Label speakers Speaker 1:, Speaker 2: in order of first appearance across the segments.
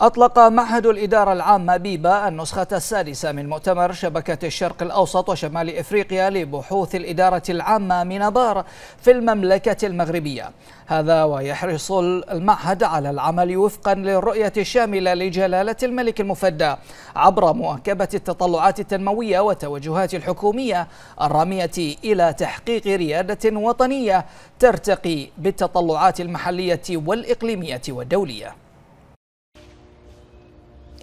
Speaker 1: أطلق معهد الإدارة العامة بيبا النسخة السادسة من مؤتمر شبكة الشرق الأوسط وشمال إفريقيا لبحوث الإدارة العامة من أبار في المملكة المغربية هذا ويحرص المعهد على العمل وفقا للرؤية الشاملة لجلالة الملك المفدى عبر مواكبة التطلعات التنموية والتوجهات الحكومية الرامية إلى تحقيق ريادة وطنية ترتقي بالتطلعات المحلية والإقليمية والدولية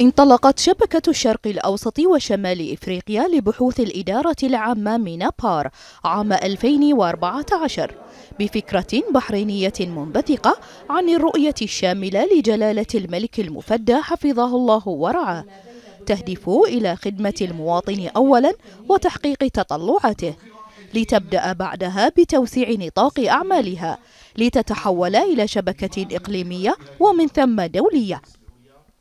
Speaker 1: انطلقت شبكة الشرق الأوسط وشمال إفريقيا لبحوث الإدارة العامة بار عام 2014 بفكرة بحرينية منبثقة عن الرؤية الشاملة لجلالة الملك المفدى حفظه الله ورعاه تهدف إلى خدمة المواطن أولا وتحقيق تطلعاته لتبدأ بعدها بتوسيع نطاق أعمالها لتتحول إلى شبكة إقليمية ومن ثم دولية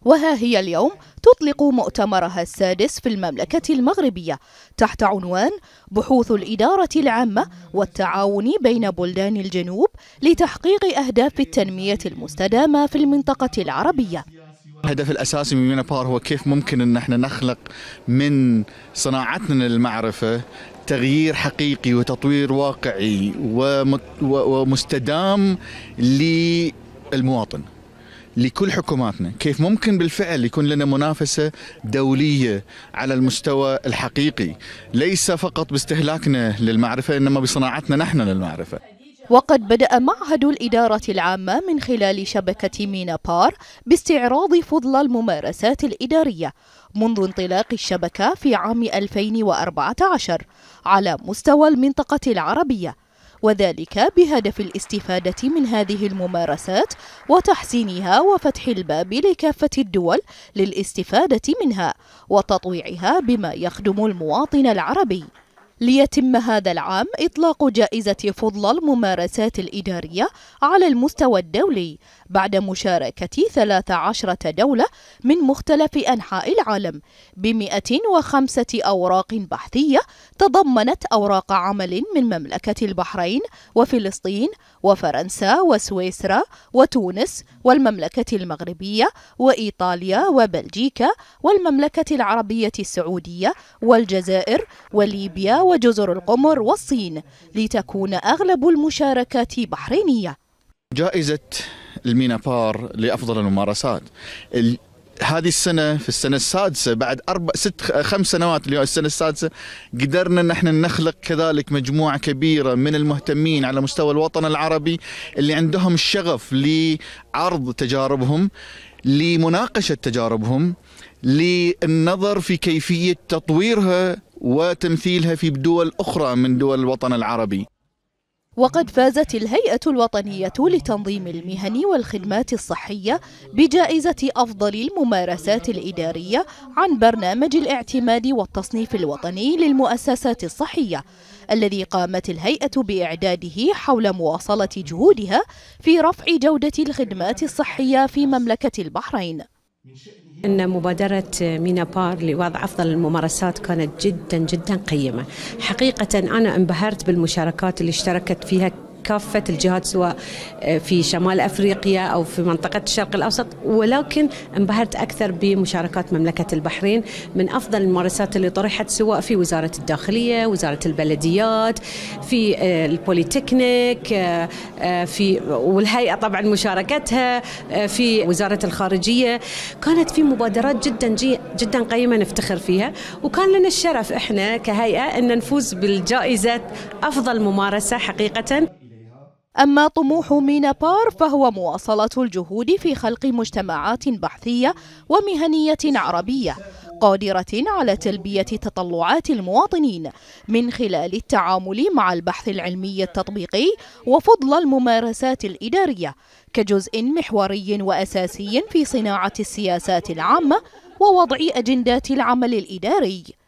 Speaker 1: وها هي اليوم تطلق مؤتمرها السادس في المملكة المغربية تحت عنوان بحوث الإدارة العامة والتعاون بين بلدان الجنوب لتحقيق أهداف التنمية المستدامة في المنطقة العربية
Speaker 2: الهدف الاساسي من بار هو كيف ممكن ان احنا نخلق من صناعتنا للمعرفه تغيير حقيقي وتطوير واقعي ومستدام للمواطن لكل حكوماتنا كيف ممكن بالفعل يكون لنا منافسة دولية على المستوى الحقيقي ليس فقط باستهلاكنا للمعرفة إنما بصناعتنا نحن للمعرفة
Speaker 1: وقد بدأ معهد الإدارة العامة من خلال شبكة مينا بار باستعراض فضل الممارسات الإدارية منذ انطلاق الشبكة في عام 2014 على مستوى المنطقة العربية وذلك بهدف الاستفادة من هذه الممارسات وتحسينها وفتح الباب لكافة الدول للاستفادة منها وتطويعها بما يخدم المواطن العربي ليتم هذا العام إطلاق جائزة فضل الممارسات الإدارية على المستوى الدولي بعد مشاركة 13 دولة من مختلف أنحاء العالم ب 105 أوراق بحثية تضمنت أوراق عمل من مملكة البحرين وفلسطين وفرنسا وسويسرا وتونس والمملكة المغربية وإيطاليا وبلجيكا والمملكة العربية السعودية والجزائر وليبيا وجزر القمر والصين لتكون أغلب المشاركات بحرينية
Speaker 2: جائزة المينابار لأفضل الممارسات هذه السنة في السنة السادسة بعد أربع ست خمس سنوات اليوم السنة السادسة قدرنا أن احنا نخلق كذلك مجموعة كبيرة من المهتمين على مستوى الوطن العربي اللي عندهم الشغف لعرض تجاربهم لمناقشة تجاربهم للنظر في كيفية تطويرها وتمثيلها في دول أخرى من دول الوطن العربي
Speaker 1: وقد فازت الهيئة الوطنية لتنظيم المهن والخدمات الصحية بجائزة أفضل الممارسات الإدارية عن برنامج الاعتماد والتصنيف الوطني للمؤسسات الصحية الذي قامت الهيئة بإعداده حول مواصلة جهودها في رفع جودة الخدمات الصحية في مملكة
Speaker 3: البحرين أن مبادرة مينا بار لوضع أفضل الممارسات كانت جدا جدا قيمة حقيقة أنا انبهرت بالمشاركات اللي اشتركت فيها كافة الجهات سواء آه، في شمال أفريقيا أو في منطقة الشرق الأوسط ولكن انبهرت أكثر بمشاركات مملكة البحرين من أفضل الممارسات اللي طرحت سواء في وزارة الداخلية وزارة البلديات في آه، البوليتكنيك آه، في والهيئة طبعا مشاركتها في وزارة الخارجية كانت في مبادرات جدا جدا قيمة نفتخر فيها وكان لنا الشرف احنا كهيئة ان نفوز بالجائزة أفضل ممارسة حقيقة أما طموح مينابار
Speaker 1: فهو مواصلة الجهود في خلق مجتمعات بحثية ومهنية عربية قادرة على تلبية تطلعات المواطنين من خلال التعامل مع البحث العلمي التطبيقي وفضل الممارسات الإدارية كجزء محوري وأساسي في صناعة السياسات العامة ووضع أجندات العمل الإداري